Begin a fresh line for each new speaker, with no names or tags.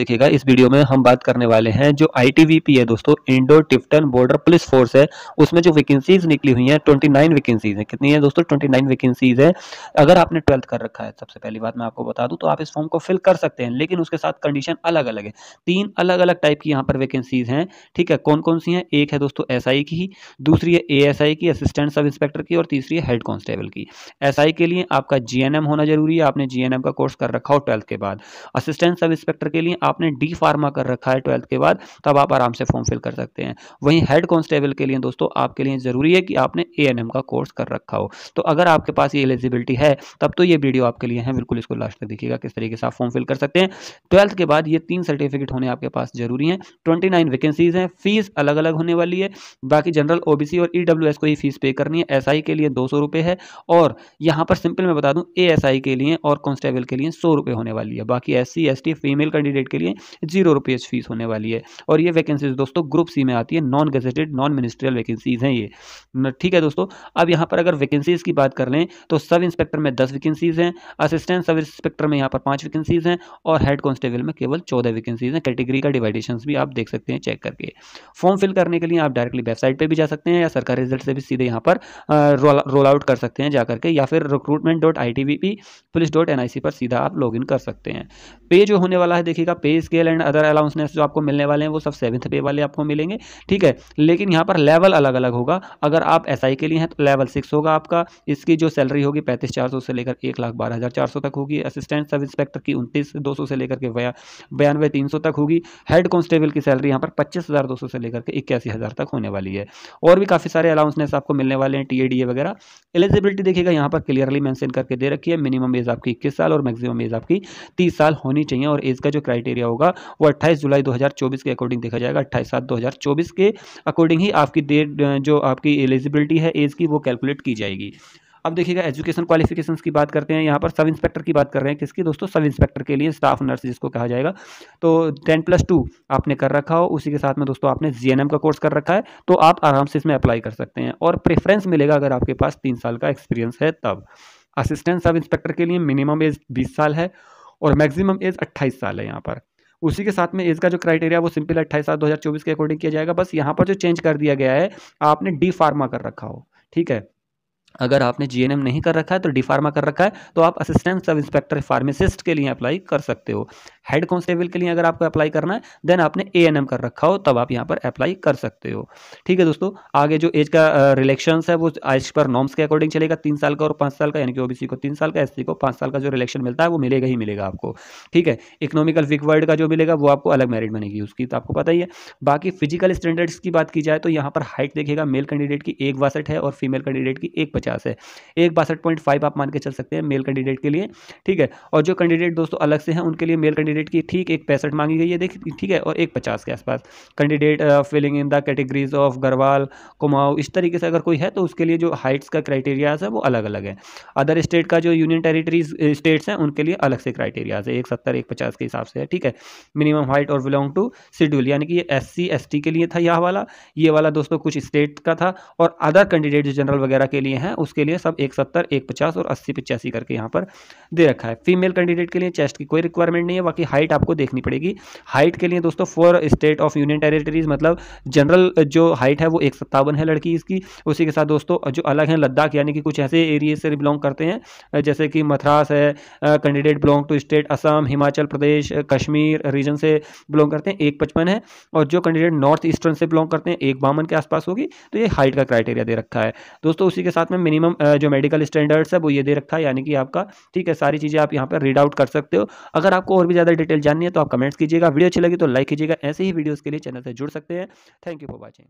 देखिएगा इस वीडियो में हम बात करने वाले हैं जो आईटीवीपी है दोस्तों Indo Tibetan border police force है उसमें जो वैकेंसीज निकली हुई हैं 29 वैकेंसीज हैं कितनी है दोस्तों 29 वैकेंसीज है अगर आपने ट्वेल्थ कर रखा है सबसे पहली बात मैं आपको बता दूं तो आप इस फॉर्म को फिल कर सकते हैं लेकिन उसके साथ कंडीशन अलग अलग है तीन अलग अलग टाइप की यहाँ पर वैकेंसीज हैं ठीक है कौन कौन सी हैं एक है दोस्तों एस की दूसरी है ए की असिस्टेंट सब इंस्पेक्टर की और तीसरी है हेड कॉन्स्टेबल की एस के लिए आपका जी होना जरूरी है आपने जी का कोर्स कर रखा हो ट्वेल्थ के बाद असिस्टेंट सब इंस्पेक्टर के लिए आपने डी फार्मा कर रखा है ट्वेल्थ के बाद तब आप आराम से फॉर्म फिल कर सकते हैं वहीं हेड कॉन्स्टेबल के लिए दोस्तों आपके लिए ज़रूरी है कि आपने ए का कोर्स कर रखा हो तो अगर आपके पास ये एलिजिबिलिटी है तब तो ये वीडियो आपके लिए है बिल्कुल इसको लास्ट तक देखिएगा किस तरीके से आप फॉर्म फिल कर सकते हैं ट्वेल्थ के बाद ये तीन सर्टिफिकेट होने आपके पास जरूरी है ट्वेंटी नाइन वैकेंसीज हैं फीस अलग अलग होने वाली है बाकी जनरल ओबीसी और ईडब्ल्यूएस e को ही फीस पे करनी है एसआई के लिए दो सौ रुपये है और यहाँ पर सिंपल मैं बता दूँ ए के लिए और कॉन्स्टेबल के लिए सौ रुपये होने वाली है बाकी एस सी फीमेल कैंडिडेट के लिए जीरो रुपीज़ फीस होने वाली है और ये वैकेंसीज दोस्तों ग्रुप सी में आती है non gazetted non ministerial vacancies हैं ये ठीक है दोस्तों अब यहाँ पर अगर वैकेंसीज़ की बात कर लें तो सब इंस्पेक्टर में दस वैकेंसीज़ हैं असिस्टेंट सब इंस्पेक्टर में यहाँ पर पाँच वैकेंसीज़ हैं और हेड कॉन्स्टेबल में केवल चौदह वैकेंसीज़ हैं कैटेगरी का डिवाइडेशन भी आप देख सकते हैं चेक करके फॉर्म फिल करने के लिए आप डायरेक्टली वेबसाइट पर भी जा सकते हैं या सरकारी रिजल्ट से भी सीधे यहाँ पर रोल आउट कर सकते हैं जाकर के या फिर recruitment dot I T B P police dot N I C पर सीधा आप लॉग इन कर सकते हैं पे तो जो होने वाला है देखिएगा पे स्केल एंड अदर अलाउंसनेस जो आपको मिलने वाले हैं वो सब सेवन्थ पे वाले आपको मिलेंगे ठीक है लेकिन यहाँ पर लेवल अलग अलग होगा अगर आप एस के लिए हैं तो लेवल सिक्स होगा आपका इसकी जो सैलरी होगी पैंतीस चार सौ से लेकर एक लाख बारह हज़ार चार सौ तक होगी असिस्टेंट सब इंस्पेक्टर की उनतीस दो सौ से लेकर के बयानवे तीन सौ तक होगी हेड कांस्टेबल की सैलरी यहाँ पर पच्चीस हज़ार दो सौ से लेकर के इक्यासी हज़ार तक होने वाली है और भी काफ़ी सारे अलाउंसनेस आपको मिलने वाले हैं टी ए डी ए वगैरह एलिजिबिलिटी देखिएगा यहाँ पर क्लियरली मैंशन करके दे रखी है मिनिमम एज आपकी इक्कीस साल और मैक्सिमम एज आपकी तीस साल होनी चाहिए और एज का जो क्राइटेरिया क्राइटेरिया होगा वो अट्ठाईस जुलाई 2024 के अकॉर्डिंग देखा जाएगा अट्ठाईस सात 2024 के अकॉर्डिंग ही आपकी डेट जो आपकी एलिजिबिलिटी है एज की वो कैलकुलेट की जाएगी अब देखिएगा एजुकेशन क्वालिफिकेशन की बात करते हैं यहाँ पर सब इंस्पेक्टर की बात कर रहे हैं किसकी दोस्तों सब इंस्पेक्टर के लिए स्टाफ नर्स जिसको कहा जाएगा तो टेन प्लस टू आपने कर रखा हो उसी के साथ में दोस्तों आपने जी का कोर्स कर रखा है तो आप आराम से इसमें अप्लाई कर सकते हैं और प्रेफरेंस मिलेगा अगर आपके पास तीन साल का एक्सपीरियंस है तब असिस्टेंट सब इंस्पेक्टर के लिए मिनिमम एज बीस साल है और मैक्सिमम एज अट्ठाईस साल है यहाँ पर उसी के साथ में एज का जो क्राइटेरिया वो सिंपल अट्ठाईस सात दो हज़ार चौबीस के अकॉर्डिंग किया जाएगा बस यहाँ पर जो चेंज कर दिया गया है आपने डी फार्मा कर रखा हो ठीक है अगर आपने जीएनएम नहीं कर रखा है तो डी फार्मा कर रखा है तो आप असिस्टेंट सब इंस्पेक्टर फार्मासिस्ट के लिए अप्लाई कर सकते हो हेड कॉन्स्टेबल के लिए अगर आपको अप्लाई करना है देन आपने ए एन एम कर रखा हो तब आप यहाँ पर अप्लाई कर सकते हो ठीक है दोस्तों आगे जो एज का रिलेक्शन है वो एज पर नॉर्म्स के अकॉर्डिंग चलेगा तीन साल का और पाँच साल का यानी कि ओबीसी को तीन साल का एस को पाँच साल का जो रिलेक्शन मिलता है वो मिलेगा ही मिलेगा आपको ठीक है इकोनॉमिकल वीक वर्ड का जो मिलेगा वो आपको अलग मेरिट बनेगी उसकी तो आपको पता ही है बाकी फिजिकल स्टैंडर्ड्स की बात की जाए तो यहाँ पर हाइट देखेगा मेल कैंडिडेट की एक बासठ है और फीमेल कैंडिडेट की एक पचास है एक बासठ पॉइंट फाइव आप मान के चल सकते हैं मेल कैंडिडेट के लिए ठीक है और जो कैंडिडेट दोस्तों अलग से हैं उनके लिए मेल कैंडिडेट कैंडिडेट की ठीक एक पैंसठ मांगी गई है देख ठीक है और एक पचास के आसपास candidate filling in the categories of Garhwal Kumaon इस तरीके से अगर कोई है तो उसके लिए जो हाइट्स का क्राइटेरियाज है वो अलग अलग है अदर स्टेट का जो यूनियन टेरिटरीज स्टेट्स हैं उनके लिए अलग से क्राइटेरियाज है एक सत्तर एक पचास के हिसाब से है ठीक है मिनिमम हाइट और बिलोंग टू शेड्यूल यानी कि ये एस सी के लिए था यह वाला ये वाला दोस्तों कुछ स्टेट का था और अदर कैंडिडेट जो जनरल वगैरह के लिए हैं उसके लिए सब एक सत्तर एक पचास और अस्सी पचासी करके यहाँ पर दे रखा है फीमेल कैंडिडेट के लिए चेस्ट की कोई रिक्वायरमेंट नहीं है बाकी हाइट आपको देखनी पड़ेगी हाइट के लिए दोस्तों for state of union territories मतलब जनरल जो हाइट है वो एक है लड़की इसकी उसी के साथ दोस्तों जो अलग हैं लद्दाख यानी कि कुछ ऐसे एरिए से बिलोंग करते हैं जैसे कि मथरास है candidate belong to state Assam Himachal Pradesh Kashmir region से बिलोंग करते हैं एक पचपन है और जो कैंडिडेट नॉर्थ ईस्टर्न से बिलोंग करते हैं एक बावन के आसपास होगी तो ये हाइट का क्राइटेरिया दे रखा है दोस्तों उसी के साथ में मिनिमम जो मेडिकल स्टैंडर्ड्स है वो ये दे रखा है यानी कि आपका ठीक है सारी चीज़ें आप यहाँ पर रीड आउट कर सकते हो अगर आपको और भी ज़्यादा ज़्यादा डिटेल जाननी है तो आप कमेंट्स कीजिएगा वीडियो अच्छी लगी तो लाइक कीजिएगा ऐसे ही वीडियोज़ के लिए चैनल से जुड़ सकते हैं थैंक यू फॉर वॉचिंग